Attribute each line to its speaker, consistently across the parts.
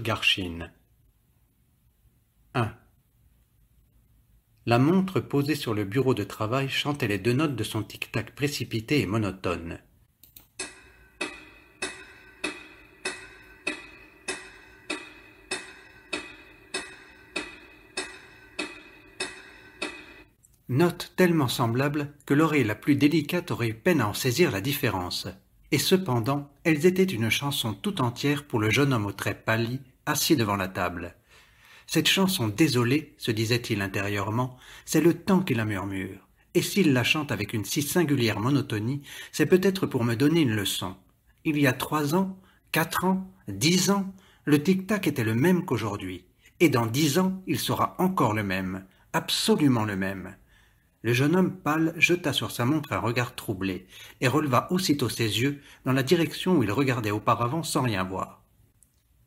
Speaker 1: Garchine. 1. La montre posée sur le bureau de travail chantait les deux notes de son tic-tac précipité et monotone. Note tellement semblable que l'oreille la plus délicate aurait eu peine à en saisir la différence et cependant elles étaient une chanson tout entière pour le jeune homme au trait pâli assis devant la table. Cette chanson désolée, se disait-il intérieurement, c'est le temps qui la murmure, et s'il la chante avec une si singulière monotonie, c'est peut-être pour me donner une leçon. Il y a trois ans, quatre ans, dix ans, le tic-tac était le même qu'aujourd'hui, et dans dix ans, il sera encore le même, absolument le même. Le jeune homme pâle jeta sur sa montre un regard troublé, et releva aussitôt ses yeux dans la direction où il regardait auparavant sans rien voir.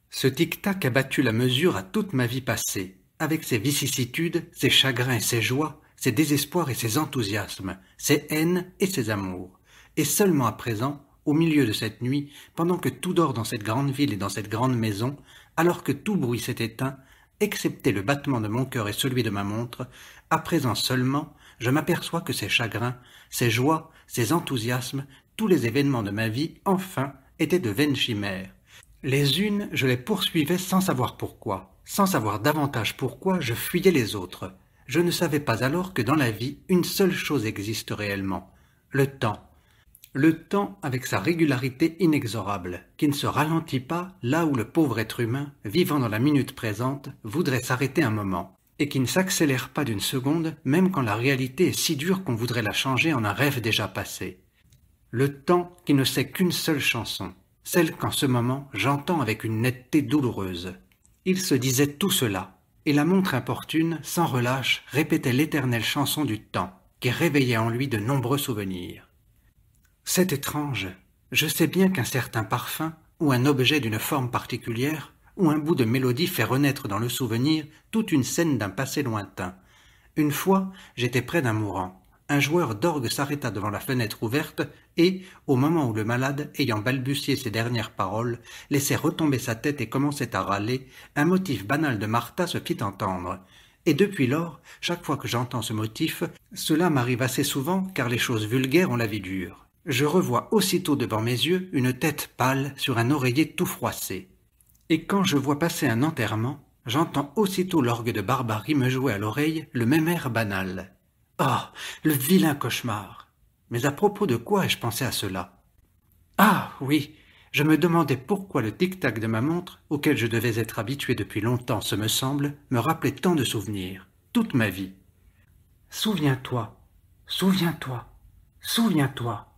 Speaker 1: Ce tic-tac a battu la mesure à toute ma vie passée, avec ses vicissitudes, ses chagrins et ses joies, ses désespoirs et ses enthousiasmes, ses haines et ses amours. Et seulement à présent, au milieu de cette nuit, pendant que tout dort dans cette grande ville et dans cette grande maison, alors que tout bruit s'est éteint, excepté le battement de mon cœur et celui de ma montre, à présent seulement, je m'aperçois que ces chagrins, ces joies, ces enthousiasmes, tous les événements de ma vie, enfin, étaient de vaines chimères. Les unes, je les poursuivais sans savoir pourquoi, sans savoir davantage pourquoi je fuyais les autres. Je ne savais pas alors que dans la vie, une seule chose existe réellement, le temps. Le temps avec sa régularité inexorable, qui ne se ralentit pas là où le pauvre être humain, vivant dans la minute présente, voudrait s'arrêter un moment et qui ne s'accélère pas d'une seconde, même quand la réalité est si dure qu'on voudrait la changer en un rêve déjà passé. Le temps qui ne sait qu'une seule chanson, celle qu'en ce moment j'entends avec une netteté douloureuse. Il se disait tout cela, et la montre importune, sans relâche, répétait l'éternelle chanson du temps, qui réveillait en lui de nombreux souvenirs. C'est étrange. Je sais bien qu'un certain parfum, ou un objet d'une forme particulière, où un bout de mélodie fait renaître dans le souvenir toute une scène d'un passé lointain. Une fois, j'étais près d'un mourant. Un joueur d'orgue s'arrêta devant la fenêtre ouverte et, au moment où le malade, ayant balbutié ses dernières paroles, laissait retomber sa tête et commençait à râler, un motif banal de Martha se fit entendre. Et depuis lors, chaque fois que j'entends ce motif, cela m'arrive assez souvent car les choses vulgaires ont la vie dure. Je revois aussitôt devant mes yeux une tête pâle sur un oreiller tout froissé et quand je vois passer un enterrement, j'entends aussitôt l'orgue de Barbarie me jouer à l'oreille le même air banal. Ah, oh, le vilain cauchemar Mais à propos de quoi ai-je pensé à cela Ah, oui Je me demandais pourquoi le tic-tac de ma montre, auquel je devais être habitué depuis longtemps, ce me semble, me rappelait tant de souvenirs, toute ma vie. Souviens-toi, souviens-toi, souviens-toi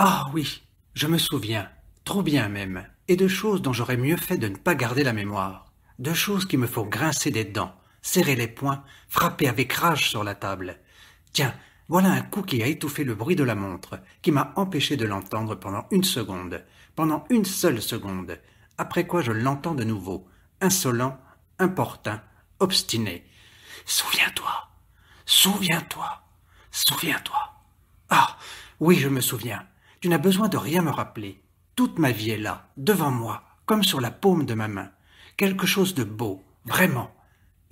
Speaker 1: Ah oui, je me souviens, trop bien même, et de choses dont j'aurais mieux fait de ne pas garder la mémoire, de choses qui me font grincer des dents, serrer les poings, frapper avec rage sur la table. Tiens, voilà un coup qui a étouffé le bruit de la montre, qui m'a empêché de l'entendre pendant une seconde, pendant une seule seconde, après quoi je l'entends de nouveau, insolent, importun, obstiné. Souviens-toi, souviens-toi, souviens-toi. Ah, oui, je me souviens. Tu n'as besoin de rien me rappeler. Toute ma vie est là, devant moi, comme sur la paume de ma main. Quelque chose de beau, vraiment.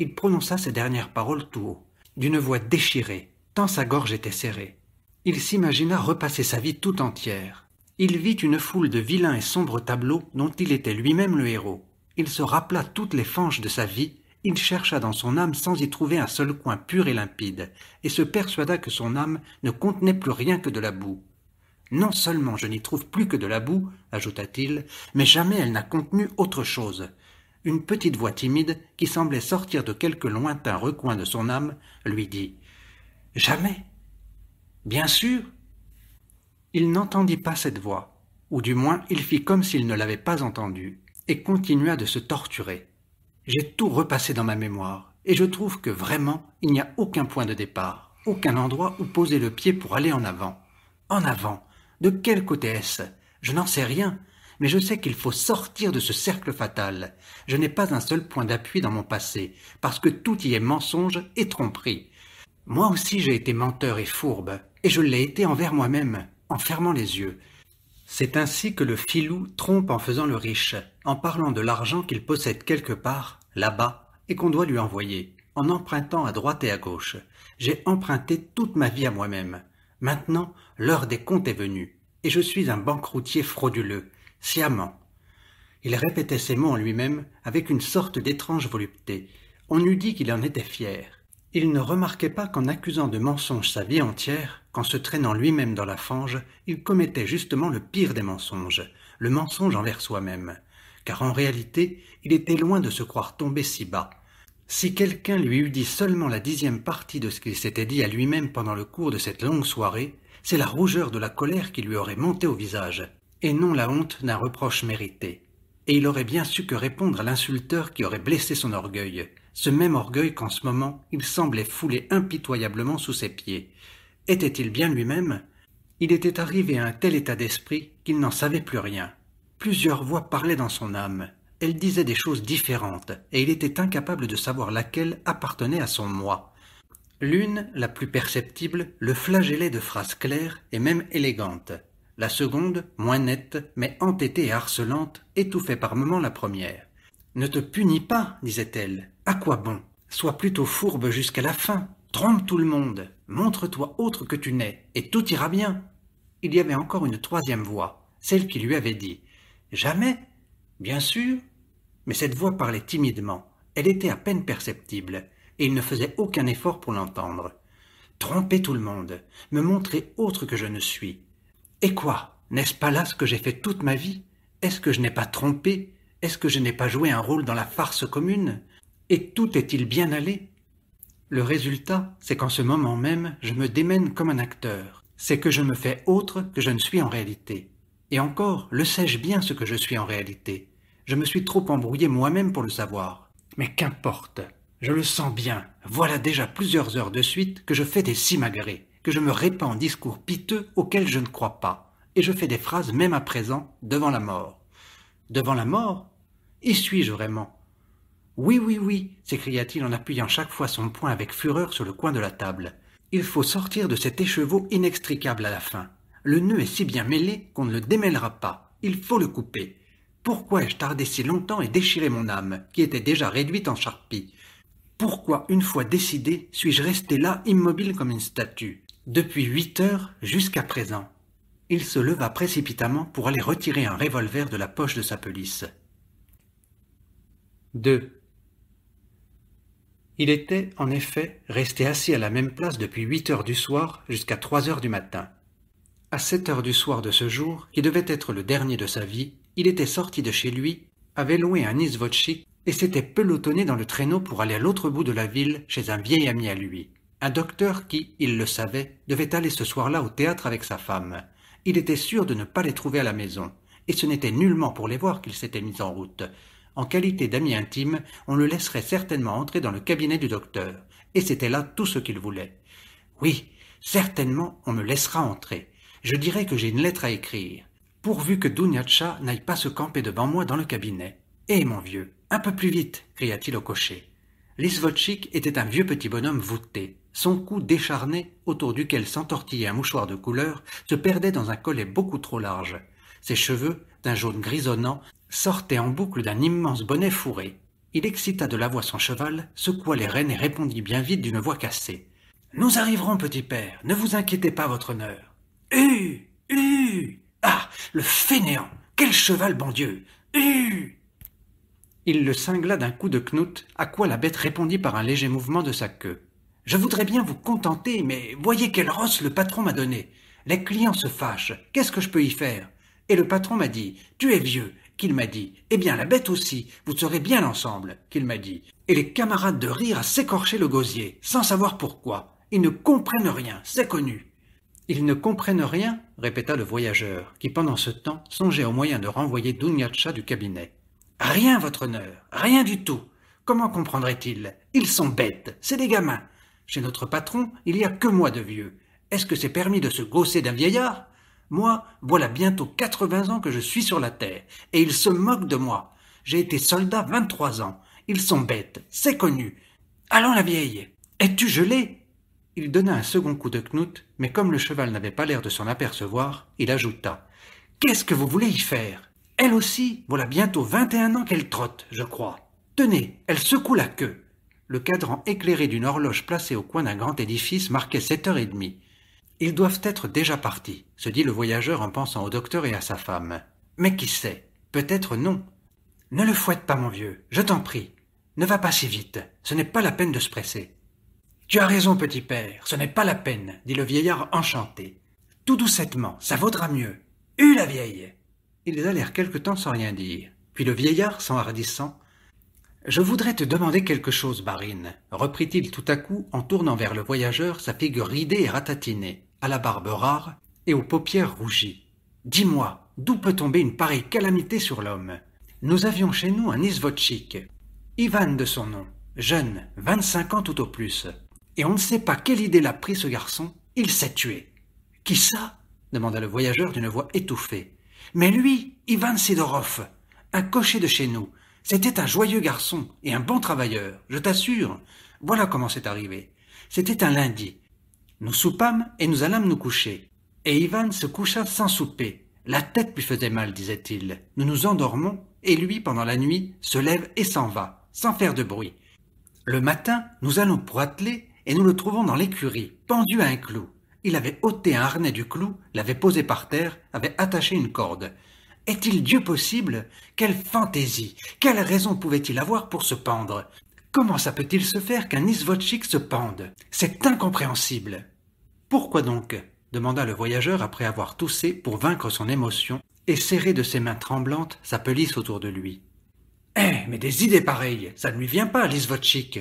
Speaker 1: Il prononça ces dernières paroles tout haut, d'une voix déchirée, tant sa gorge était serrée. Il s'imagina repasser sa vie tout entière. Il vit une foule de vilains et sombres tableaux dont il était lui-même le héros. Il se rappela toutes les fanges de sa vie, il chercha dans son âme sans y trouver un seul coin pur et limpide, et se persuada que son âme ne contenait plus rien que de la boue. Non seulement je n'y trouve plus que de la boue, ajouta-t-il, mais jamais elle n'a contenu autre chose. Une petite voix timide, qui semblait sortir de quelque lointain recoin de son âme, lui dit Jamais Bien sûr Il n'entendit pas cette voix, ou du moins il fit comme s'il ne l'avait pas entendue, et continua de se torturer. J'ai tout repassé dans ma mémoire, et je trouve que vraiment il n'y a aucun point de départ, aucun endroit où poser le pied pour aller en avant. En avant de quel côté est-ce Je n'en sais rien, mais je sais qu'il faut sortir de ce cercle fatal. Je n'ai pas un seul point d'appui dans mon passé, parce que tout y est mensonge et tromperie. Moi aussi j'ai été menteur et fourbe, et je l'ai été envers moi-même, en fermant les yeux. C'est ainsi que le filou trompe en faisant le riche, en parlant de l'argent qu'il possède quelque part, là-bas, et qu'on doit lui envoyer, en empruntant à droite et à gauche. J'ai emprunté toute ma vie à moi-même. Maintenant, l'heure des comptes est venue, et je suis un banqueroutier frauduleux, sciemment. Il répétait ces mots en lui-même avec une sorte d'étrange volupté. On eût dit qu'il en était fier. Il ne remarquait pas qu'en accusant de mensonge sa vie entière, qu'en se traînant lui-même dans la fange, il commettait justement le pire des mensonges, le mensonge envers soi-même. Car en réalité, il était loin de se croire tombé si bas. Si quelqu'un lui eût dit seulement la dixième partie de ce qu'il s'était dit à lui-même pendant le cours de cette longue soirée, c'est la rougeur de la colère qui lui aurait monté au visage, et non la honte d'un reproche mérité. Et il aurait bien su que répondre à l'insulteur qui aurait blessé son orgueil, ce même orgueil qu'en ce moment il semblait fouler impitoyablement sous ses pieds. Était-il bien lui-même Il était arrivé à un tel état d'esprit qu'il n'en savait plus rien. Plusieurs voix parlaient dans son âme, elle disait des choses différentes, et il était incapable de savoir laquelle appartenait à son moi. L'une, la plus perceptible, le flagellait de phrases claires et même élégantes. La seconde, moins nette, mais entêtée et harcelante, étouffait par moments la première. Ne te punis pas, disait-elle. À quoi bon Sois plutôt fourbe jusqu'à la fin. Trompe tout le monde. Montre-toi autre que tu n'es, et tout ira bien. Il y avait encore une troisième voix, celle qui lui avait dit Jamais Bien sûr, mais cette voix parlait timidement, elle était à peine perceptible, et il ne faisait aucun effort pour l'entendre. Tromper tout le monde, me montrer autre que je ne suis. Et quoi N'est-ce pas là ce que j'ai fait toute ma vie Est-ce que je n'ai pas trompé Est-ce que je n'ai pas joué un rôle dans la farce commune Et tout est-il bien allé Le résultat, c'est qu'en ce moment même, je me démène comme un acteur. C'est que je me fais autre que je ne suis en réalité. Et encore, le sais-je bien ce que je suis en réalité Je me suis trop embrouillé moi-même pour le savoir. Mais qu'importe, je le sens bien. Voilà déjà plusieurs heures de suite que je fais des simagrées, que je me répands en discours piteux auxquels je ne crois pas, et je fais des phrases même à présent devant la mort. Devant la mort Y suis-je vraiment Oui, oui, oui, s'écria-t-il en appuyant chaque fois son poing avec fureur sur le coin de la table. Il faut sortir de cet écheveau inextricable à la fin. Le nœud est si bien mêlé qu'on ne le démêlera pas. Il faut le couper. Pourquoi ai-je tardé si longtemps et déchiré mon âme, qui était déjà réduite en charpie Pourquoi, une fois décidé, suis-je resté là immobile comme une statue, depuis huit heures jusqu'à présent Il se leva précipitamment pour aller retirer un revolver de la poche de sa pelisse. 2. Il était, en effet, resté assis à la même place depuis huit heures du soir jusqu'à trois heures du matin à sept heures du soir de ce jour, qui devait être le dernier de sa vie, il était sorti de chez lui, avait loué un isvotchik et s'était pelotonné dans le traîneau pour aller à l'autre bout de la ville chez un vieil ami à lui, un docteur qui, il le savait, devait aller ce soir-là au théâtre avec sa femme. Il était sûr de ne pas les trouver à la maison, et ce n'était nullement pour les voir qu'il s'était mis en route. En qualité d'ami intime, on le laisserait certainement entrer dans le cabinet du docteur, et c'était là tout ce qu'il voulait. Oui, certainement on me laissera entrer. Je dirais que j'ai une lettre à écrire, pourvu que Douniatcha n'aille pas se camper devant moi dans le cabinet. Eh mon vieux, un peu plus vite cria-t-il au cocher. Lisvotchik était un vieux petit bonhomme voûté. Son cou décharné, autour duquel s'entortillait un mouchoir de couleur, se perdait dans un collet beaucoup trop large. Ses cheveux, d'un jaune grisonnant, sortaient en boucle d'un immense bonnet fourré. Il excita de la voix son cheval, secoua les rênes et répondit bien vite d'une voix cassée. Nous arriverons, petit père, ne vous inquiétez pas, votre honneur. Hu Ah Le fainéant Quel cheval bon Dieu Hu Il le cingla d'un coup de knout, à quoi la bête répondit par un léger mouvement de sa queue. Je voudrais bien vous contenter, mais voyez quelle rosse le patron m'a donnée. Les clients se fâchent. Qu'est-ce que je peux y faire Et le patron m'a dit Tu es vieux qu'il m'a dit. Eh bien, la bête aussi. Vous serez bien ensemble qu'il m'a dit. Et les camarades de rire à s'écorcher le gosier, sans savoir pourquoi. Ils ne comprennent rien, c'est connu. Ils ne comprennent rien, répéta le voyageur, qui pendant ce temps songeait au moyen de renvoyer Dunyacha du cabinet. Rien, votre honneur, rien du tout. Comment comprendraient-ils Ils sont bêtes, c'est des gamins. Chez notre patron, il n'y a que moi de vieux. Est-ce que c'est permis de se gausser d'un vieillard Moi, voilà bientôt quatre-vingts ans que je suis sur la terre, et ils se moquent de moi. J'ai été soldat vingt-trois ans. Ils sont bêtes, c'est connu. Allons la vieille. Es-tu gelée il donna un second coup de knout, mais comme le cheval n'avait pas l'air de s'en apercevoir, il ajouta Qu'est-ce que vous voulez y faire Elle aussi, voilà bientôt vingt et un ans qu'elle trotte, je crois. Tenez, elle secoue la queue. Le cadran éclairé d'une horloge placée au coin d'un grand édifice marquait sept heures et demie. Ils doivent être déjà partis, se dit le voyageur en pensant au docteur et à sa femme. Mais qui sait Peut-être non. Ne le fouette pas, mon vieux, je t'en prie. Ne va pas si vite, ce n'est pas la peine de se presser. Tu as raison, petit père, ce n'est pas la peine, dit le vieillard enchanté. Tout doucettement, ça vaudra mieux. Hue la vieille Ils allèrent quelque temps sans rien dire. Puis le vieillard, s'enhardissant, Je voudrais te demander quelque chose, Barine, reprit-il tout à coup en tournant vers le voyageur sa figure ridée et ratatinée, à la barbe rare et aux paupières rougies. Dis-moi, d'où peut tomber une pareille calamité sur l'homme Nous avions chez nous un isvotchik, Ivan de son nom, jeune, vingt-cinq ans tout au plus, et on ne sait pas quelle idée l'a pris ce garçon, il s'est tué. Qui ça demanda le voyageur d'une voix étouffée. Mais lui, Ivan Sidorov, un cocher de chez nous. C'était un joyeux garçon et un bon travailleur, je t'assure. Voilà comment c'est arrivé. C'était un lundi. Nous soupâmes et nous allâmes nous coucher. Et Ivan se coucha sans souper. La tête lui faisait mal, disait-il. Nous nous endormons et lui, pendant la nuit, se lève et s'en va, sans faire de bruit. Le matin, nous allons pour et nous le trouvons dans l'écurie, pendu à un clou. Il avait ôté un harnais du clou, l'avait posé par terre, avait attaché une corde. Est-il Dieu possible Quelle fantaisie Quelle raison pouvait-il avoir pour se pendre Comment ça peut-il se faire qu'un isvotchik se pende C'est incompréhensible Pourquoi donc demanda le voyageur après avoir toussé pour vaincre son émotion et serré de ses mains tremblantes sa pelisse autour de lui. Eh, mais des idées pareilles, ça ne lui vient pas, l'isvotchik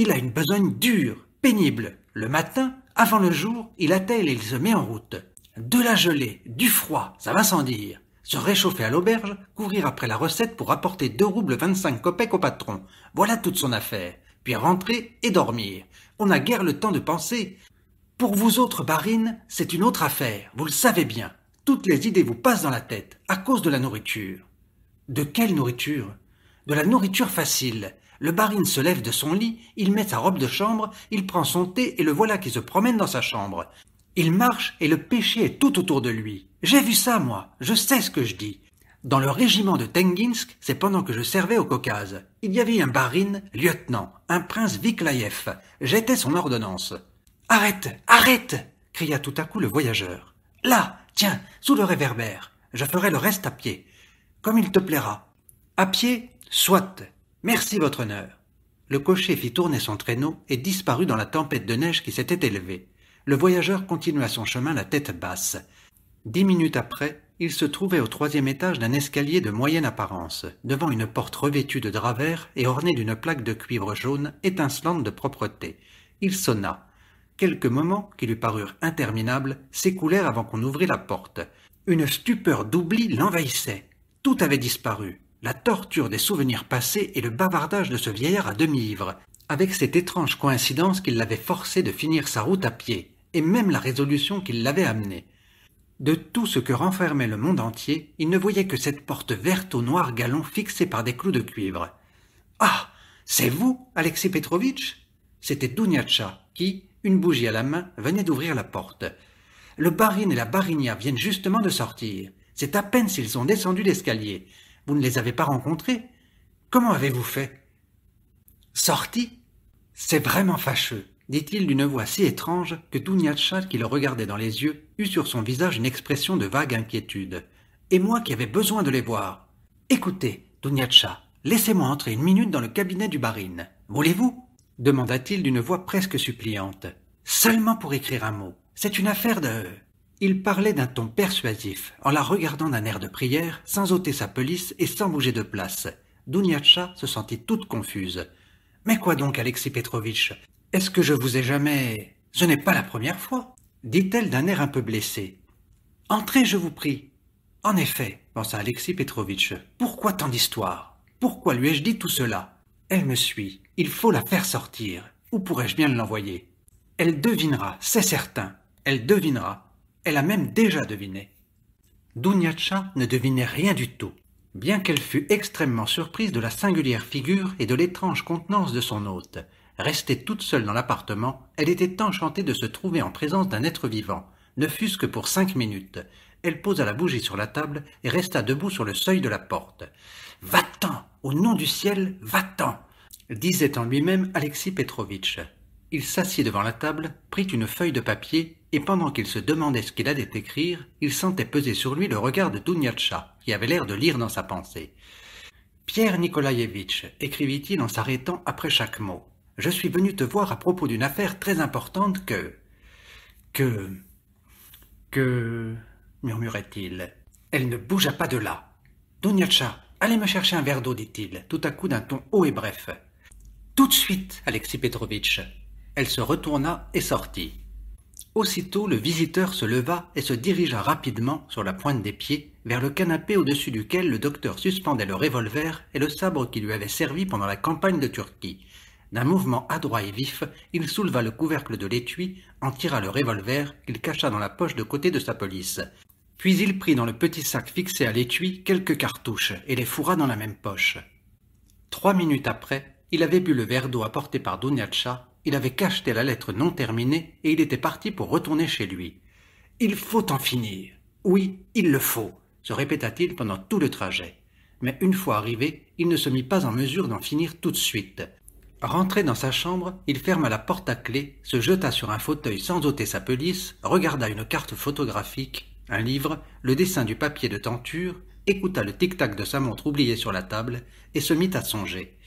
Speaker 1: il a une besogne dure, pénible. Le matin, avant le jour, il attelle et il se met en route. De la gelée, du froid, ça va sans dire. Se réchauffer à l'auberge, courir après la recette pour apporter 2 roubles 25 copecs au patron. Voilà toute son affaire. Puis rentrer et dormir. On n'a guère le temps de penser. Pour vous autres barines, c'est une autre affaire, vous le savez bien. Toutes les idées vous passent dans la tête, à cause de la nourriture. De quelle nourriture De la nourriture facile. Le barine se lève de son lit, il met sa robe de chambre, il prend son thé et le voilà qui se promène dans sa chambre. Il marche et le péché est tout autour de lui. J'ai vu ça, moi, je sais ce que je dis. Dans le régiment de Tenginsk, c'est pendant que je servais au Caucase. Il y avait un barine, lieutenant, un prince Viklaïev. J'étais son ordonnance. Arrête, arrête cria tout à coup le voyageur. Là, tiens, sous le réverbère. Je ferai le reste à pied. Comme il te plaira. À pied, soit, Merci, votre honneur. Le cocher fit tourner son traîneau et disparut dans la tempête de neige qui s'était élevée. Le voyageur continua son chemin la tête basse. Dix minutes après, il se trouvait au troisième étage d'un escalier de moyenne apparence, devant une porte revêtue de drap vert et ornée d'une plaque de cuivre jaune étincelante de propreté. Il sonna. Quelques moments, qui lui parurent interminables, s'écoulèrent avant qu'on ouvrît la porte. Une stupeur d'oubli l'envahissait. Tout avait disparu la torture des souvenirs passés et le bavardage de ce vieillard à demi-ivre, avec cette étrange coïncidence qu'il l'avait forcé de finir sa route à pied, et même la résolution qui l'avait amené. De tout ce que renfermait le monde entier, il ne voyait que cette porte verte au noir galon fixée par des clous de cuivre. Ah C'est vous, Alexis Petrovitch C'était Douniatcha qui, une bougie à la main, venait d'ouvrir la porte. Le barine et la barinia viennent justement de sortir. C'est à peine s'ils ont descendu l'escalier. Vous ne les avez pas rencontrés. Comment avez-vous fait Sorti C'est vraiment fâcheux, dit-il d'une voix si étrange que Touniatcha, qui le regardait dans les yeux, eut sur son visage une expression de vague inquiétude. Et moi qui avais besoin de les voir. Écoutez, Douniacha, laissez-moi entrer une minute dans le cabinet du barine. Voulez-vous demanda-t-il d'une voix presque suppliante. Seulement pour écrire un mot. C'est une affaire de. Il parlait d'un ton persuasif, en la regardant d'un air de prière, sans ôter sa pelisse et sans bouger de place. Dunyatcha se sentit toute confuse. Mais quoi donc, Alexis Petrovitch Est-ce que je vous ai jamais. Ce n'est pas la première fois dit-elle d'un air un peu blessé. Entrez, je vous prie. En effet, pensa Alexis Petrovitch, pourquoi tant d'histoires Pourquoi lui ai-je dit tout cela Elle me suit. Il faut la faire sortir. Où pourrais-je bien l'envoyer Elle devinera, c'est certain. Elle devinera. Elle a même déjà deviné. Douniatcha ne devinait rien du tout, bien qu'elle fût extrêmement surprise de la singulière figure et de l'étrange contenance de son hôte. Restée toute seule dans l'appartement, elle était enchantée de se trouver en présence d'un être vivant, ne fût-ce que pour cinq minutes. Elle posa la bougie sur la table et resta debout sur le seuil de la porte. Va-t'en Au nom du ciel, va-t'en disait en lui-même Alexis Petrovitch. Il s'assit devant la table, prit une feuille de papier et pendant qu'il se demandait ce qu'il allait écrire, il sentait peser sur lui le regard de Douniatcha, qui avait l'air de lire dans sa pensée. Pierre Nikolaevitch, écrivit-il en s'arrêtant après chaque mot, je suis venu te voir à propos d'une affaire très importante que. que. que. murmurait-il. Elle ne bougea pas de là. Douniatcha, allez me chercher un verre d'eau, dit-il, tout à coup d'un ton haut et bref. Tout de suite, Alexis Petrovitch. Elle se retourna et sortit. Aussitôt le visiteur se leva et se dirigea rapidement, sur la pointe des pieds, vers le canapé au-dessus duquel le docteur suspendait le revolver et le sabre qui lui avait servi pendant la campagne de Turquie. D'un mouvement adroit et vif, il souleva le couvercle de l'étui, en tira le revolver qu'il cacha dans la poche de côté de sa police. Puis il prit dans le petit sac fixé à l'étui quelques cartouches et les fourra dans la même poche. Trois minutes après, il avait bu le verre d'eau apporté par Douniatcha il avait cacheté la lettre non terminée et il était parti pour retourner chez lui. Il faut en finir. Oui, il le faut, se répéta-t-il pendant tout le trajet. Mais une fois arrivé, il ne se mit pas en mesure d'en finir tout de suite. Rentré dans sa chambre, il ferma la porte à clé, se jeta sur un fauteuil sans ôter sa pelisse, regarda une carte photographique, un livre, le dessin du papier de tenture, écouta le tic-tac de sa montre oubliée sur la table et se mit à songer.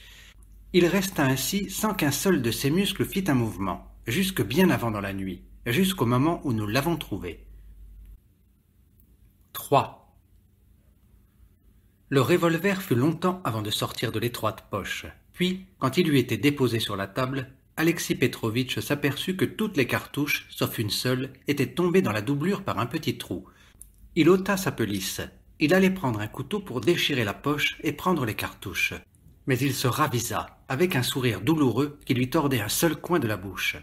Speaker 1: Il resta ainsi sans qu'un seul de ses muscles fît un mouvement, jusque bien avant dans la nuit, jusqu'au moment où nous l'avons trouvé. 3. Le revolver fut longtemps avant de sortir de l'étroite poche. Puis, quand il eut été déposé sur la table, Alexis Petrovitch s'aperçut que toutes les cartouches, sauf une seule, étaient tombées dans la doublure par un petit trou. Il ôta sa pelisse. Il allait prendre un couteau pour déchirer la poche et prendre les cartouches. Mais il se ravisa, avec un sourire douloureux qui lui tordait un seul coin de la bouche.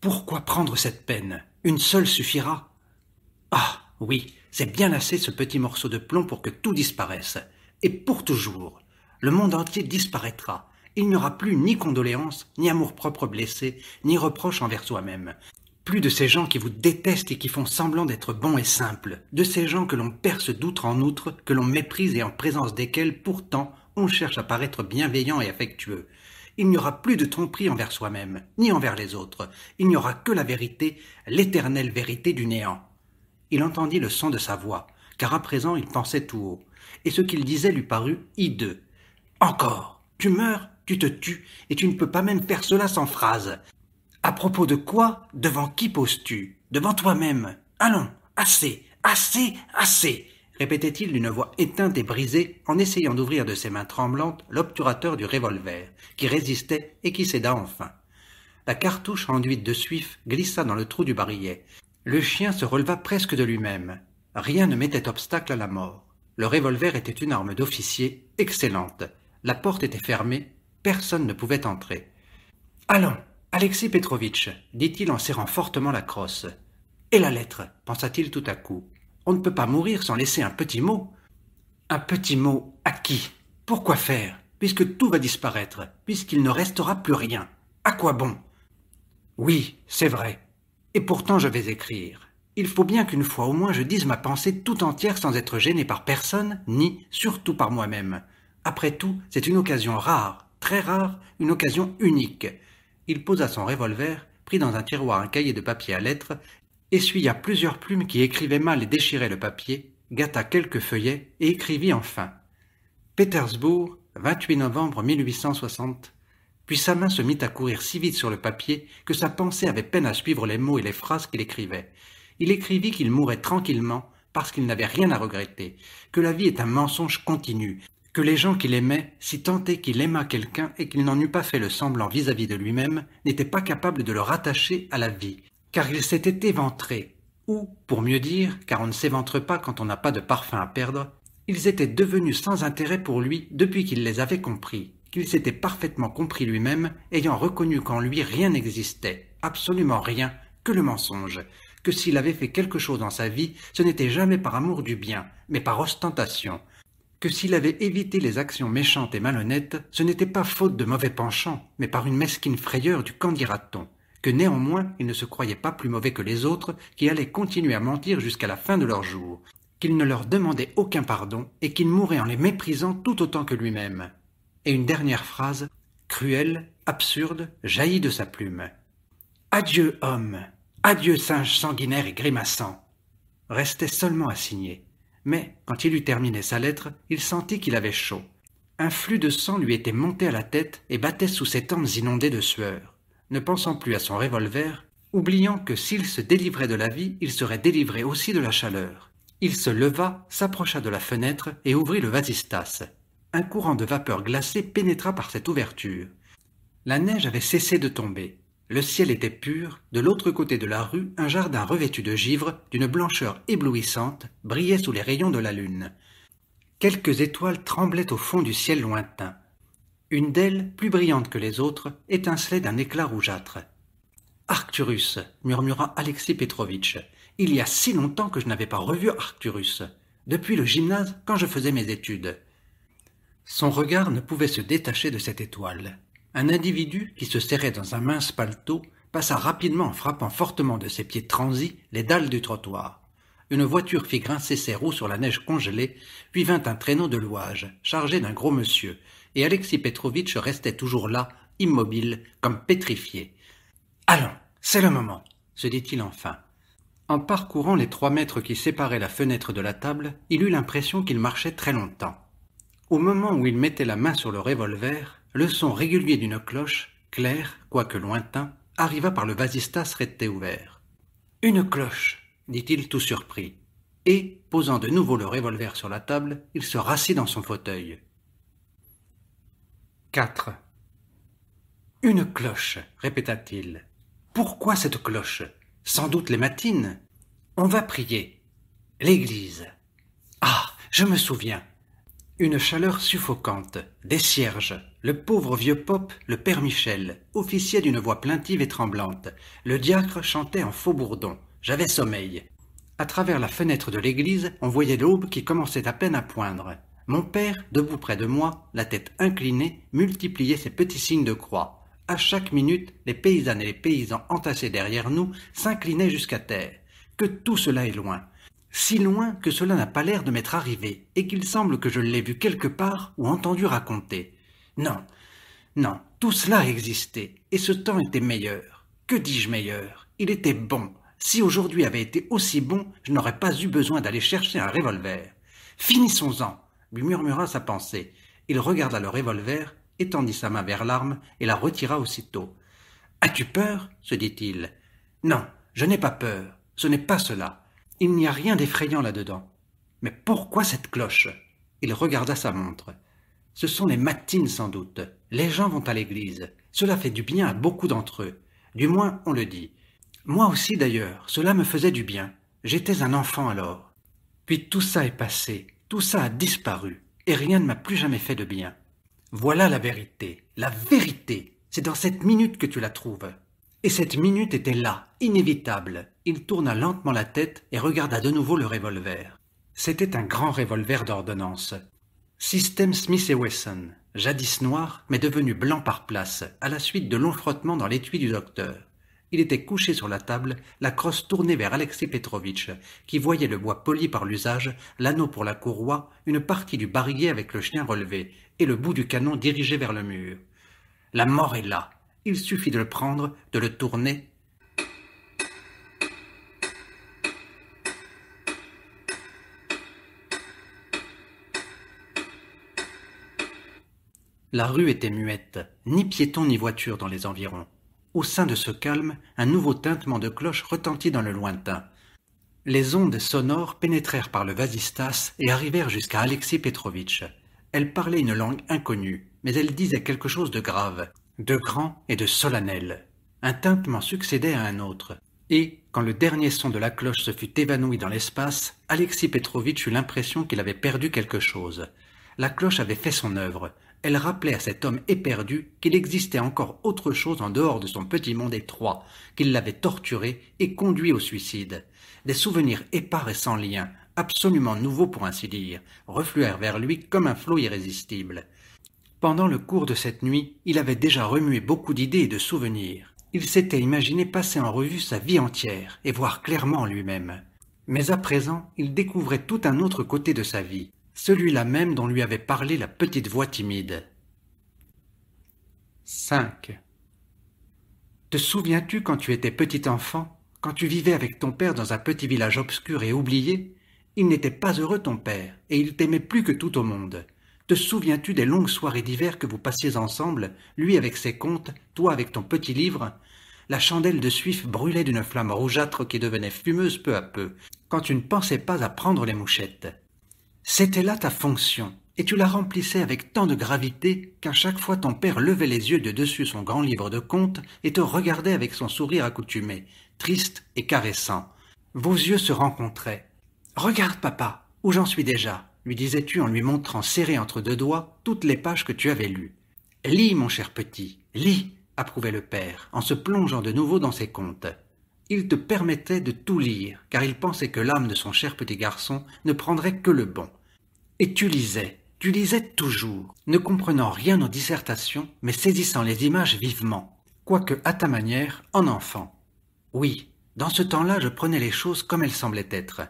Speaker 1: Pourquoi prendre cette peine Une seule suffira Ah oui, c'est bien assez ce petit morceau de plomb pour que tout disparaisse, et pour toujours. Le monde entier disparaîtra. Il n'y aura plus ni condoléances, ni amour-propre blessé, ni reproche envers soi-même. Plus de ces gens qui vous détestent et qui font semblant d'être bons et simples, de ces gens que l'on perce d'outre en outre, que l'on méprise et en présence desquels pourtant cherche à paraître bienveillant et affectueux. Il n'y aura plus de tromperie envers soi-même, ni envers les autres. Il n'y aura que la vérité, l'éternelle vérité du néant. Il entendit le son de sa voix, car à présent il pensait tout haut, et ce qu'il disait lui parut hideux. Encore Tu meurs, tu te tues, et tu ne peux pas même faire cela sans phrase. À propos de quoi Devant qui poses-tu Devant toi-même. Allons, assez, assez, assez répétait-il d'une voix éteinte et brisée en essayant d'ouvrir de ses mains tremblantes l'obturateur du revolver, qui résistait et qui céda enfin. La cartouche enduite de suif glissa dans le trou du barillet. Le chien se releva presque de lui-même. Rien ne mettait obstacle à la mort. Le revolver était une arme d'officier excellente. La porte était fermée, personne ne pouvait entrer. Allons, Alexis Petrovitch, dit-il en serrant fortement la crosse. Et la lettre pensa-t-il tout à coup. On ne peut pas mourir sans laisser un petit mot. Un petit mot à qui Pourquoi faire Puisque tout va disparaître, puisqu'il ne restera plus rien. À quoi bon Oui, c'est vrai. Et pourtant je vais écrire. Il faut bien qu'une fois au moins je dise ma pensée tout entière sans être gêné par personne, ni surtout par moi-même. Après tout, c'est une occasion rare, très rare, une occasion unique. Il posa son revolver, prit dans un tiroir un cahier de papier à lettres essuya plusieurs plumes qui écrivaient mal et déchiraient le papier, gâta quelques feuillets et écrivit enfin. Pétersbourg, 28 novembre 1860. Puis sa main se mit à courir si vite sur le papier que sa pensée avait peine à suivre les mots et les phrases qu'il écrivait. Il écrivit qu'il mourait tranquillement parce qu'il n'avait rien à regretter, que la vie est un mensonge continu, que les gens qu'il aimait, si tentaient qu'il aimât quelqu'un et qu'il n'en eût pas fait le semblant vis à -vis de lui-même, n'étaient pas capables de le rattacher à la vie, car il s'était éventré, ou, pour mieux dire, car on ne s'éventre pas quand on n'a pas de parfum à perdre, ils étaient devenus sans intérêt pour lui depuis qu'il les avait compris, qu'il s'était parfaitement compris lui-même, ayant reconnu qu'en lui rien n'existait, absolument rien, que le mensonge, que s'il avait fait quelque chose dans sa vie, ce n'était jamais par amour du bien, mais par ostentation, que s'il avait évité les actions méchantes et malhonnêtes, ce n'était pas faute de mauvais penchant, mais par une mesquine frayeur du candidat que néanmoins il ne se croyait pas plus mauvais que les autres qui allaient continuer à mentir jusqu'à la fin de leurs jours, qu'il ne leur demandait aucun pardon et qu'il mourait en les méprisant tout autant que lui-même. Et une dernière phrase, cruelle, absurde, jaillit de sa plume. Adieu homme, adieu singe sanguinaire et grimaçant. Restait seulement à signer. Mais quand il eut terminé sa lettre, il sentit qu'il avait chaud. Un flux de sang lui était monté à la tête et battait sous ses tempes inondées de sueur ne pensant plus à son revolver, oubliant que s'il se délivrait de la vie, il serait délivré aussi de la chaleur. Il se leva, s'approcha de la fenêtre et ouvrit le vasistas. Un courant de vapeur glacée pénétra par cette ouverture. La neige avait cessé de tomber. Le ciel était pur, de l'autre côté de la rue, un jardin revêtu de givre, d'une blancheur éblouissante, brillait sous les rayons de la lune. Quelques étoiles tremblaient au fond du ciel lointain. Une d'elles, plus brillante que les autres, étincelait d'un éclat rougeâtre. Arcturus, murmura Alexis Petrovitch, il y a si longtemps que je n'avais pas revu Arcturus, depuis le gymnase quand je faisais mes études. Son regard ne pouvait se détacher de cette étoile. Un individu qui se serrait dans un mince paletot passa rapidement en frappant fortement de ses pieds transis les dalles du trottoir. Une voiture fit grincer ses roues sur la neige congelée, puis vint un traîneau de louage, chargé d'un gros monsieur, et Alexis Petrovitch restait toujours là, immobile, comme pétrifié. Allons, c'est le moment, se dit-il enfin. En parcourant les trois mètres qui séparaient la fenêtre de la table, il eut l'impression qu'il marchait très longtemps. Au moment où il mettait la main sur le revolver, le son régulier d'une cloche, clair, quoique lointain, arriva par le vasistas resté ouvert. Une cloche, dit-il tout surpris. Et, posant de nouveau le revolver sur la table, il se rassit dans son fauteuil. 4. Une cloche, répéta-t-il. Pourquoi cette cloche Sans doute les matines. On va prier. L'église. Ah, je me souviens. Une chaleur suffocante, des cierges, le pauvre vieux pope, le père Michel, officier d'une voix plaintive et tremblante. Le diacre chantait en faux bourdon. J'avais sommeil. À travers la fenêtre de l'église, on voyait l'aube qui commençait à peine à poindre. Mon père, debout près de moi, la tête inclinée, multipliait ses petits signes de croix. À chaque minute, les paysannes et les paysans entassés derrière nous s'inclinaient jusqu'à terre. Que tout cela est loin. Si loin que cela n'a pas l'air de m'être arrivé, et qu'il semble que je l'ai vu quelque part ou entendu raconter. Non, non, tout cela existait, et ce temps était meilleur. Que dis-je meilleur Il était bon. Si aujourd'hui avait été aussi bon, je n'aurais pas eu besoin d'aller chercher un revolver. Finissons-en lui murmura sa pensée. Il regarda le revolver, étendit sa main vers l'arme et la retira aussitôt. As-tu peur se dit-il. Non, je n'ai pas peur. Ce n'est pas cela. Il n'y a rien d'effrayant là-dedans. Mais pourquoi cette cloche Il regarda sa montre. Ce sont les matines sans doute. Les gens vont à l'église. Cela fait du bien à beaucoup d'entre eux. Du moins, on le dit. Moi aussi d'ailleurs, cela me faisait du bien. J'étais un enfant alors. Puis tout ça est passé. Tout ça a disparu et rien ne m'a plus jamais fait de bien. Voilà la vérité, la vérité. C'est dans cette minute que tu la trouves. Et cette minute était là, inévitable. Il tourna lentement la tête et regarda de nouveau le revolver. C'était un grand revolver d'ordonnance. Système Smith et Wesson, jadis noir, mais devenu blanc par place, à la suite de longs frottements dans l'étui du docteur. Il était couché sur la table, la crosse tournée vers Alexei Petrovitch, qui voyait le bois poli par l'usage, l'anneau pour la courroie, une partie du barillet avec le chien relevé, et le bout du canon dirigé vers le mur. La mort est là. Il suffit de le prendre, de le tourner. La rue était muette, ni piétons ni voitures dans les environs. Au sein de ce calme, un nouveau tintement de cloche retentit dans le lointain. Les ondes sonores pénétrèrent par le vasistas et arrivèrent jusqu'à Alexis Petrovitch. Elle parlait une langue inconnue, mais elle disait quelque chose de grave, de grand et de solennel. Un tintement succédait à un autre, et, quand le dernier son de la cloche se fut évanoui dans l'espace, Alexis Petrovitch eut l'impression qu'il avait perdu quelque chose. La cloche avait fait son œuvre, elle rappelait à cet homme éperdu qu'il existait encore autre chose en dehors de son petit monde étroit, qu'il l'avait torturé et conduit au suicide. Des souvenirs épars et sans lien, absolument nouveaux pour ainsi dire, refluèrent vers lui comme un flot irrésistible. Pendant le cours de cette nuit, il avait déjà remué beaucoup d'idées et de souvenirs. Il s'était imaginé passer en revue sa vie entière et voir clairement lui-même. Mais à présent, il découvrait tout un autre côté de sa vie, celui-là même dont lui avait parlé la petite voix timide. 5. Te souviens-tu quand tu étais petit enfant, quand tu vivais avec ton père dans un petit village obscur et oublié Il n'était pas heureux ton père, et il t'aimait plus que tout au monde. Te souviens-tu des longues soirées d'hiver que vous passiez ensemble, lui avec ses contes, toi avec ton petit livre La chandelle de suif brûlait d'une flamme rougeâtre qui devenait fumeuse peu à peu, quand tu ne pensais pas à prendre les mouchettes. C'était là ta fonction, et tu la remplissais avec tant de gravité qu'à chaque fois ton père levait les yeux de dessus son grand livre de contes et te regardait avec son sourire accoutumé, triste et caressant. Vos yeux se rencontraient. Regarde, papa, où j'en suis déjà, lui disais-tu en lui montrant serré entre deux doigts toutes les pages que tu avais lues. Lis, mon cher petit, lis, approuvait le père, en se plongeant de nouveau dans ses contes il te permettait de tout lire, car il pensait que l'âme de son cher petit garçon ne prendrait que le bon. Et tu lisais, tu lisais toujours, ne comprenant rien aux dissertations, mais saisissant les images vivement, quoique à ta manière, en enfant. Oui, dans ce temps-là, je prenais les choses comme elles semblaient être.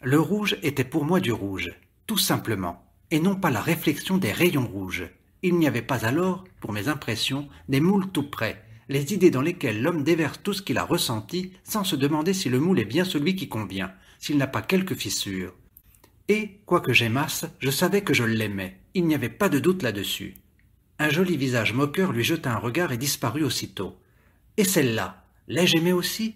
Speaker 1: Le rouge était pour moi du rouge, tout simplement, et non pas la réflexion des rayons rouges. Il n'y avait pas alors, pour mes impressions, des moules tout près, les idées dans lesquelles l'homme déverse tout ce qu'il a ressenti sans se demander si le moule est bien celui qui convient, s'il n'a pas quelques fissures. Et, quoique j'aimasse, je savais que je l'aimais, il n'y avait pas de doute là-dessus. Un joli visage moqueur lui jeta un regard et disparut aussitôt. Et celle-là, l'ai-je aimée aussi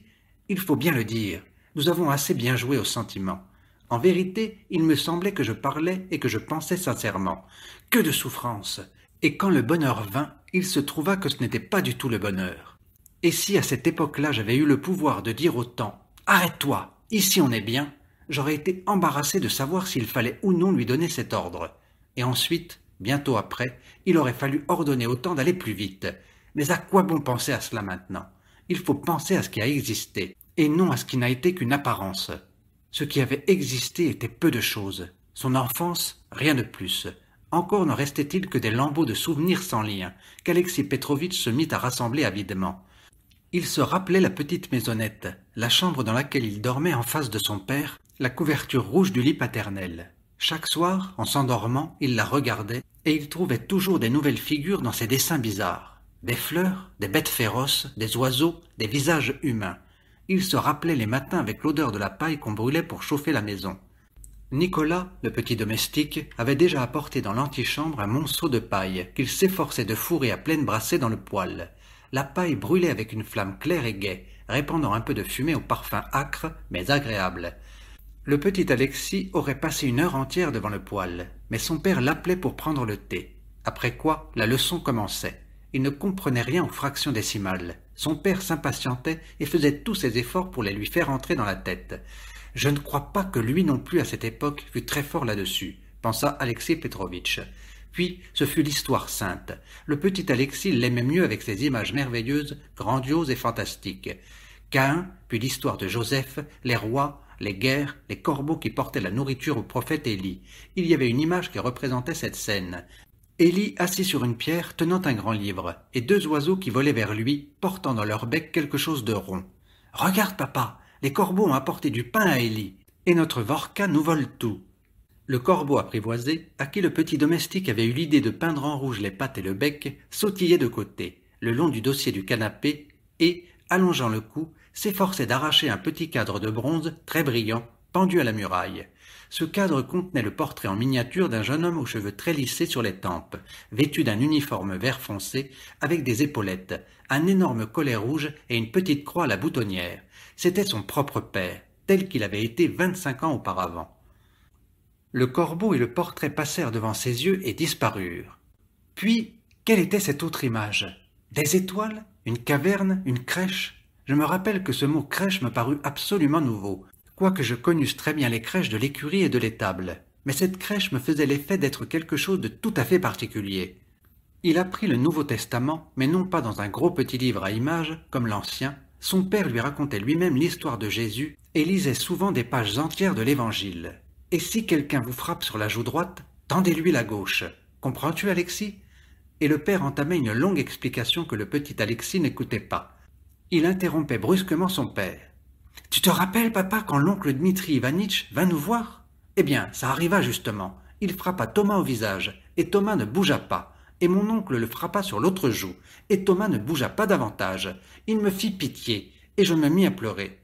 Speaker 1: Il faut bien le dire, nous avons assez bien joué au sentiment. En vérité, il me semblait que je parlais et que je pensais sincèrement. Que de souffrance Et quand le bonheur vint, il se trouva que ce n'était pas du tout le bonheur. Et si à cette époque-là j'avais eu le pouvoir de dire au temps Arrête-toi, ici on est bien, j'aurais été embarrassé de savoir s'il fallait ou non lui donner cet ordre. Et ensuite, bientôt après, il aurait fallu ordonner au temps d'aller plus vite. Mais à quoi bon penser à cela maintenant Il faut penser à ce qui a existé, et non à ce qui n'a été qu'une apparence. Ce qui avait existé était peu de choses. Son enfance, rien de plus encore ne restait-il que des lambeaux de souvenirs sans lien, qu'Alexis Petrovitch se mit à rassembler avidement. Il se rappelait la petite maisonnette, la chambre dans laquelle il dormait en face de son père, la couverture rouge du lit paternel. Chaque soir, en s'endormant, il la regardait, et il trouvait toujours des nouvelles figures dans ses dessins bizarres. Des fleurs, des bêtes féroces, des oiseaux, des visages humains. Il se rappelait les matins avec l'odeur de la paille qu'on brûlait pour chauffer la maison. Nicolas, le petit domestique, avait déjà apporté dans l'antichambre un monceau de paille qu'il s'efforçait de fourrer à pleine brassée dans le poêle. La paille brûlait avec une flamme claire et gaie, répandant un peu de fumée au parfum âcre mais agréable. Le petit Alexis aurait passé une heure entière devant le poêle, mais son père l'appelait pour prendre le thé. Après quoi, la leçon commençait. Il ne comprenait rien aux fractions décimales. Son père s'impatientait et faisait tous ses efforts pour les lui faire entrer dans la tête. Je ne crois pas que lui non plus à cette époque fût très fort là-dessus, pensa Alexis Petrovitch. Puis ce fut l'histoire sainte. Le petit Alexis l'aimait mieux avec ses images merveilleuses, grandioses et fantastiques. Cain, puis l'histoire de Joseph, les rois, les guerres, les corbeaux qui portaient la nourriture au prophète Élie. Il y avait une image qui représentait cette scène. Élie assis sur une pierre tenant un grand livre, et deux oiseaux qui volaient vers lui, portant dans leur bec quelque chose de rond. Regarde, papa, les corbeaux ont apporté du pain à Élie, et notre Vorka nous vole tout. Le corbeau apprivoisé, à qui le petit domestique avait eu l'idée de peindre en rouge les pattes et le bec, sautillait de côté, le long du dossier du canapé, et, allongeant le cou, s'efforçait d'arracher un petit cadre de bronze très brillant, pendu à la muraille. Ce cadre contenait le portrait en miniature d'un jeune homme aux cheveux très lissés sur les tempes, vêtu d'un uniforme vert foncé, avec des épaulettes, un énorme collet rouge et une petite croix à la boutonnière, c'était son propre père, tel qu'il avait été vingt-cinq ans auparavant. Le corbeau et le portrait passèrent devant ses yeux et disparurent. Puis, quelle était cette autre image Des étoiles Une caverne Une crèche Je me rappelle que ce mot crèche me parut absolument nouveau, quoique je connusse très bien les crèches de l'écurie et de l'étable. Mais cette crèche me faisait l'effet d'être quelque chose de tout à fait particulier. Il apprit le Nouveau Testament, mais non pas dans un gros petit livre à images, comme l'Ancien, son père lui racontait lui-même l'histoire de Jésus et lisait souvent des pages entières de l'Évangile. Et si quelqu'un vous frappe sur la joue droite, tendez-lui la gauche. Comprends-tu, Alexis Et le père entamait une longue explication que le petit Alexis n'écoutait pas. Il interrompait brusquement son père. Tu te rappelles, papa, quand l'oncle Dmitri Ivanitch vint nous voir Eh bien, ça arriva justement. Il frappa Thomas au visage, et Thomas ne bougea pas et mon oncle le frappa sur l'autre joue, et Thomas ne bougea pas davantage. Il me fit pitié, et je me mis à pleurer.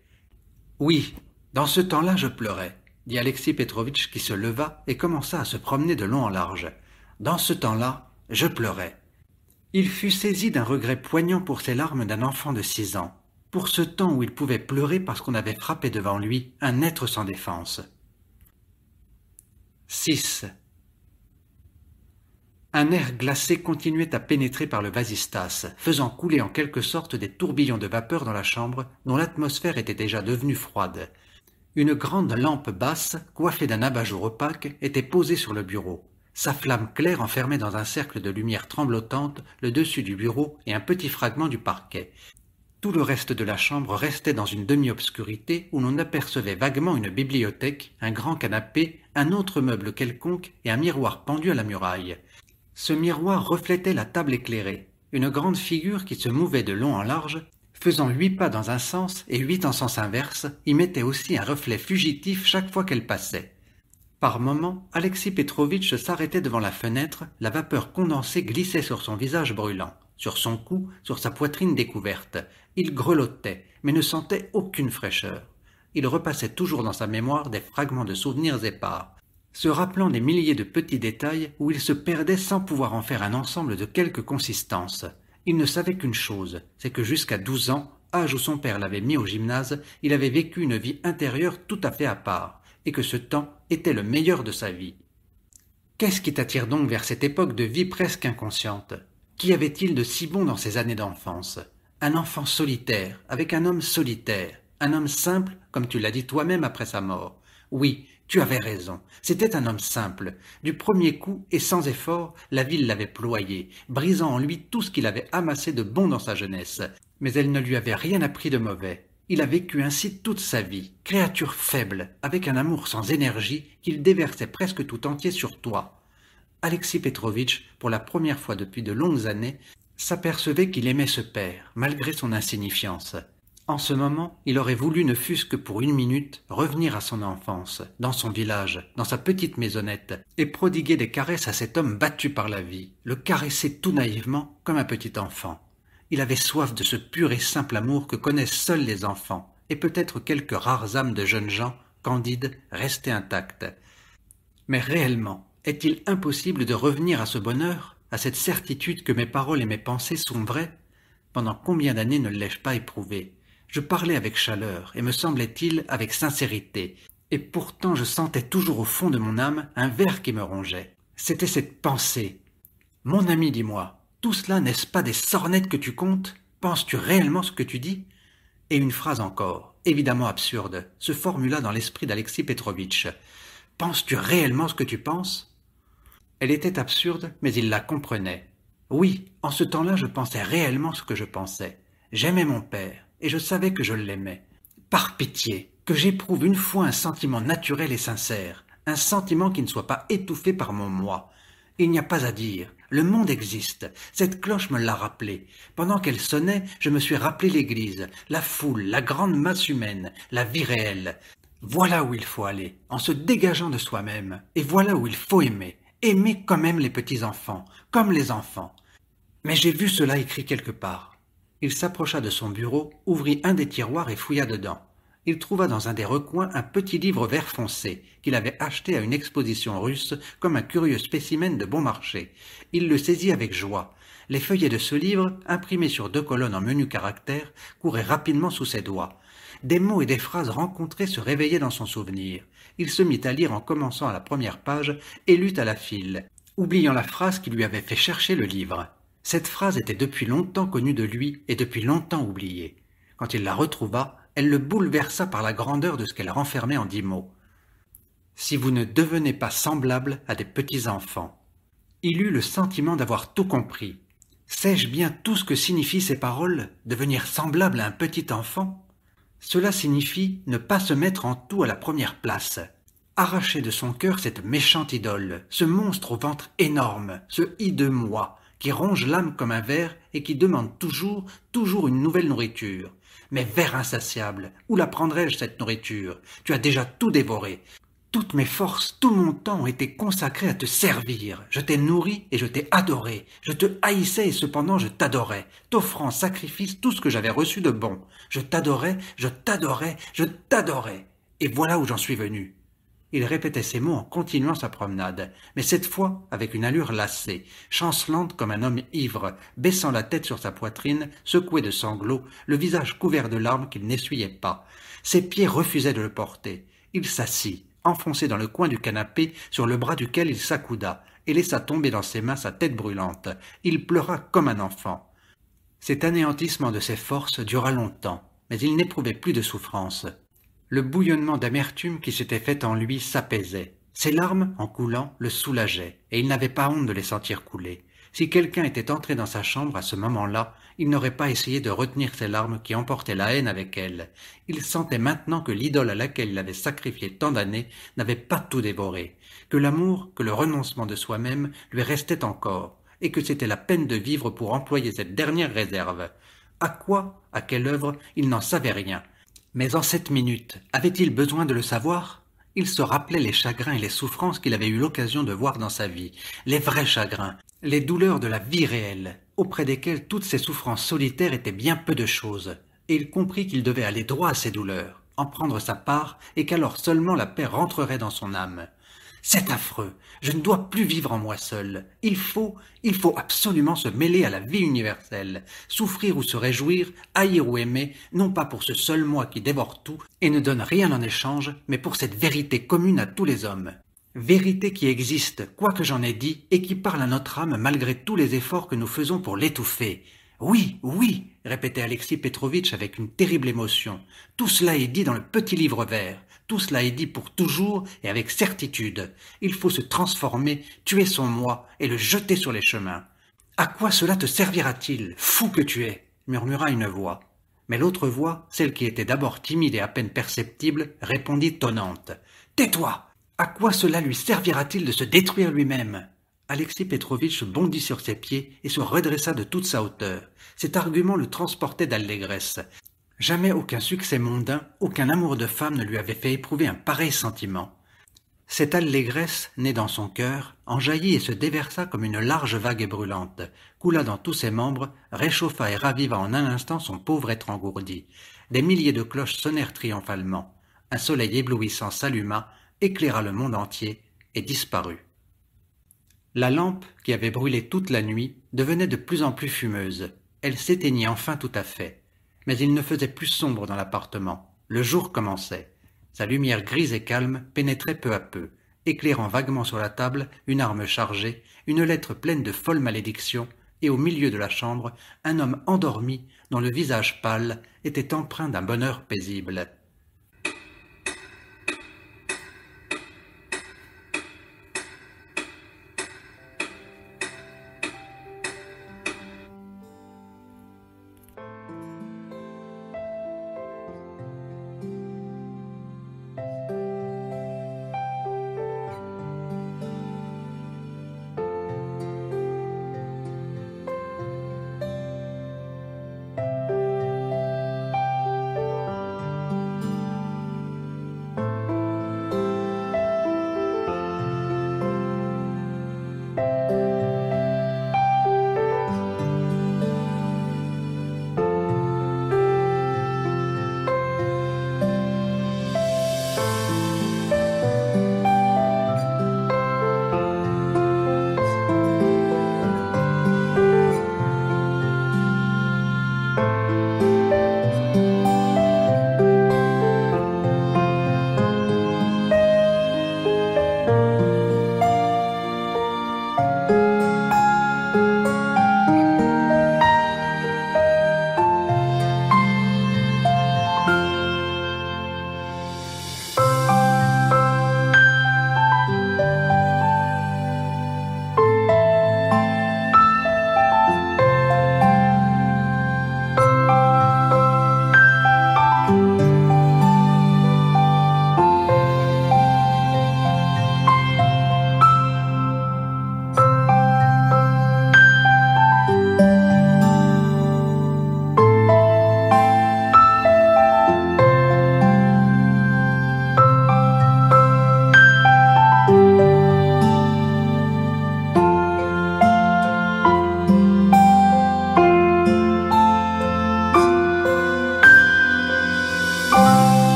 Speaker 1: Oui, dans ce temps-là, je pleurais, dit Alexis Petrovitch qui se leva et commença à se promener de long en large. Dans ce temps-là, je pleurais. Il fut saisi d'un regret poignant pour ces larmes d'un enfant de six ans, pour ce temps où il pouvait pleurer parce qu'on avait frappé devant lui un être sans défense. 6 un air glacé continuait à pénétrer par le basistas, faisant couler en quelque sorte des tourbillons de vapeur dans la chambre dont l'atmosphère était déjà devenue froide. Une grande lampe basse, coiffée d'un abat-jour opaque, était posée sur le bureau. Sa flamme claire enfermait dans un cercle de lumière tremblotante le dessus du bureau et un petit fragment du parquet. Tout le reste de la chambre restait dans une demi-obscurité où l'on apercevait vaguement une bibliothèque, un grand canapé, un autre meuble quelconque et un miroir pendu à la muraille. Ce miroir reflétait la table éclairée, une grande figure qui se mouvait de long en large, faisant huit pas dans un sens et huit en sens inverse, y mettait aussi un reflet fugitif chaque fois qu'elle passait. Par moments, Alexis Petrovitch s'arrêtait devant la fenêtre, la vapeur condensée glissait sur son visage brûlant, sur son cou, sur sa poitrine découverte. Il grelottait, mais ne sentait aucune fraîcheur. Il repassait toujours dans sa mémoire des fragments de souvenirs épars se rappelant des milliers de petits détails où il se perdait sans pouvoir en faire un ensemble de quelque consistance. Il ne savait qu'une chose, c'est que jusqu'à douze ans, âge où son père l'avait mis au gymnase, il avait vécu une vie intérieure tout à fait à part, et que ce temps était le meilleur de sa vie. Qu'est-ce qui t'attire donc vers cette époque de vie presque inconsciente Qu'y avait-il de si bon dans ces années d'enfance Un enfant solitaire, avec un homme solitaire, un homme simple, comme tu l'as dit toi-même après sa mort. Oui, tu avais raison. C'était un homme simple. Du premier coup et sans effort, la ville l'avait ployé, brisant en lui tout ce qu'il avait amassé de bon dans sa jeunesse. Mais elle ne lui avait rien appris de mauvais. Il a vécu ainsi toute sa vie, créature faible, avec un amour sans énergie qu'il déversait presque tout entier sur toi. Alexis Petrovitch, pour la première fois depuis de longues années, s'apercevait qu'il aimait ce père, malgré son insignifiance. En ce moment, il aurait voulu, ne fût-ce que pour une minute, revenir à son enfance, dans son village, dans sa petite maisonnette, et prodiguer des caresses à cet homme battu par la vie, le caresser tout naïvement comme un petit enfant. Il avait soif de ce pur et simple amour que connaissent seuls les enfants, et peut-être quelques rares âmes de jeunes gens, candides, restées intactes. Mais réellement, est-il impossible de revenir à ce bonheur, à cette certitude que mes paroles et mes pensées sont vraies Pendant combien d'années ne l'ai-je pas éprouvé je parlais avec chaleur, et me semblait-il avec sincérité, et pourtant je sentais toujours au fond de mon âme un ver qui me rongeait. C'était cette pensée. Mon ami, dis-moi, tout cela n'est-ce pas des sornettes que tu comptes Penses-tu réellement ce que tu dis Et une phrase encore, évidemment absurde, se formula dans l'esprit d'Alexis Petrovitch. Penses-tu réellement ce que tu penses Elle était absurde, mais il la comprenait. Oui, en ce temps-là, je pensais réellement ce que je pensais. J'aimais mon père et je savais que je l'aimais. Par pitié, que j'éprouve une fois un sentiment naturel et sincère, un sentiment qui ne soit pas étouffé par mon moi. Il n'y a pas à dire. Le monde existe. Cette cloche me l'a rappelé. Pendant qu'elle sonnait, je me suis rappelé l'église, la foule, la grande masse humaine, la vie réelle. Voilà où il faut aller, en se dégageant de soi-même. Et voilà où il faut aimer. Aimer quand même les petits-enfants, comme les enfants. Mais j'ai vu cela écrit quelque part. Il s'approcha de son bureau, ouvrit un des tiroirs et fouilla dedans. Il trouva dans un des recoins un petit livre vert foncé, qu'il avait acheté à une exposition russe comme un curieux spécimen de bon marché. Il le saisit avec joie. Les feuillets de ce livre, imprimés sur deux colonnes en menu caractères, couraient rapidement sous ses doigts. Des mots et des phrases rencontrées se réveillaient dans son souvenir. Il se mit à lire en commençant à la première page et lut à la file, oubliant la phrase qui lui avait fait chercher le livre. Cette phrase était depuis longtemps connue de lui et depuis longtemps oubliée. Quand il la retrouva, elle le bouleversa par la grandeur de ce qu'elle renfermait en dix mots. Si vous ne devenez pas semblable à des petits-enfants. Il eut le sentiment d'avoir tout compris. Sais-je bien tout ce que signifient ces paroles Devenir semblable à un petit enfant Cela signifie ne pas se mettre en tout à la première place, arracher de son cœur cette méchante idole, ce monstre au ventre énorme, ce hideux moi, qui ronge l'âme comme un ver et qui demande toujours, toujours une nouvelle nourriture. Mais ver insatiable, où la prendrais-je cette nourriture Tu as déjà tout dévoré. Toutes mes forces, tout mon temps ont été consacrés à te servir. Je t'ai nourri et je t'ai adoré. Je te haïssais et cependant je t'adorais, t'offrant en sacrifice tout ce que j'avais reçu de bon. Je t'adorais, je t'adorais, je t'adorais. Et voilà où j'en suis venu. Il répétait ces mots en continuant sa promenade, mais cette fois avec une allure lassée, chancelante comme un homme ivre, baissant la tête sur sa poitrine, secoué de sanglots, le visage couvert de larmes qu'il n'essuyait pas. Ses pieds refusaient de le porter. Il s'assit, enfoncé dans le coin du canapé sur le bras duquel il s'accouda, et laissa tomber dans ses mains sa tête brûlante. Il pleura comme un enfant. Cet anéantissement de ses forces dura longtemps, mais il n'éprouvait plus de souffrance. Le bouillonnement d'amertume qui s'était fait en lui s'apaisait. Ses larmes, en coulant, le soulageaient, et il n'avait pas honte de les sentir couler. Si quelqu'un était entré dans sa chambre à ce moment-là, il n'aurait pas essayé de retenir ses larmes qui emportaient la haine avec elles. Il sentait maintenant que l'idole à laquelle il avait sacrifié tant d'années n'avait pas tout dévoré, que l'amour, que le renoncement de soi-même lui restait encore, et que c'était la peine de vivre pour employer cette dernière réserve. À quoi, à quelle œuvre, il n'en savait rien, mais en cette minute, avait-il besoin de le savoir Il se rappelait les chagrins et les souffrances qu'il avait eu l'occasion de voir dans sa vie, les vrais chagrins, les douleurs de la vie réelle, auprès desquelles toutes ces souffrances solitaires étaient bien peu de choses, et il comprit qu'il devait aller droit à ces douleurs, en prendre sa part, et qu'alors seulement la paix rentrerait dans son âme. C'est affreux. Je ne dois plus vivre en moi seul. Il faut, il faut absolument se mêler à la vie universelle, souffrir ou se réjouir, haïr ou aimer, non pas pour ce seul moi qui dévore tout et ne donne rien en échange, mais pour cette vérité commune à tous les hommes. Vérité qui existe, quoi que j'en ai dit, et qui parle à notre âme malgré tous les efforts que nous faisons pour l'étouffer. Oui, oui, répétait Alexis Petrovitch avec une terrible émotion. Tout cela est dit dans le petit livre vert. Tout cela est dit pour toujours et avec certitude. Il faut se transformer, tuer son moi et le jeter sur les chemins. À quoi cela te servira-t-il, fou que tu es murmura une voix. Mais l'autre voix, celle qui était d'abord timide et à peine perceptible, répondit tonnante. Tais-toi À quoi cela lui servira-t-il de se détruire lui-même Alexis Petrovitch bondit sur ses pieds et se redressa de toute sa hauteur. Cet argument le transportait d'allégresse. Jamais aucun succès mondain, aucun amour de femme ne lui avait fait éprouver un pareil sentiment. Cette allégresse, née dans son cœur, jaillit et se déversa comme une large vague et brûlante, coula dans tous ses membres, réchauffa et raviva en un instant son pauvre être engourdi. Des milliers de cloches sonnèrent triomphalement. Un soleil éblouissant s'alluma, éclaira le monde entier et disparut. La lampe, qui avait brûlé toute la nuit, devenait de plus en plus fumeuse. Elle s'éteignit enfin tout à fait mais il ne faisait plus sombre dans l'appartement. Le jour commençait. Sa lumière grise et calme pénétrait peu à peu, éclairant vaguement sur la table une arme chargée, une lettre pleine de folles malédictions, et au milieu de la chambre, un homme endormi dont le visage pâle était empreint d'un bonheur paisible.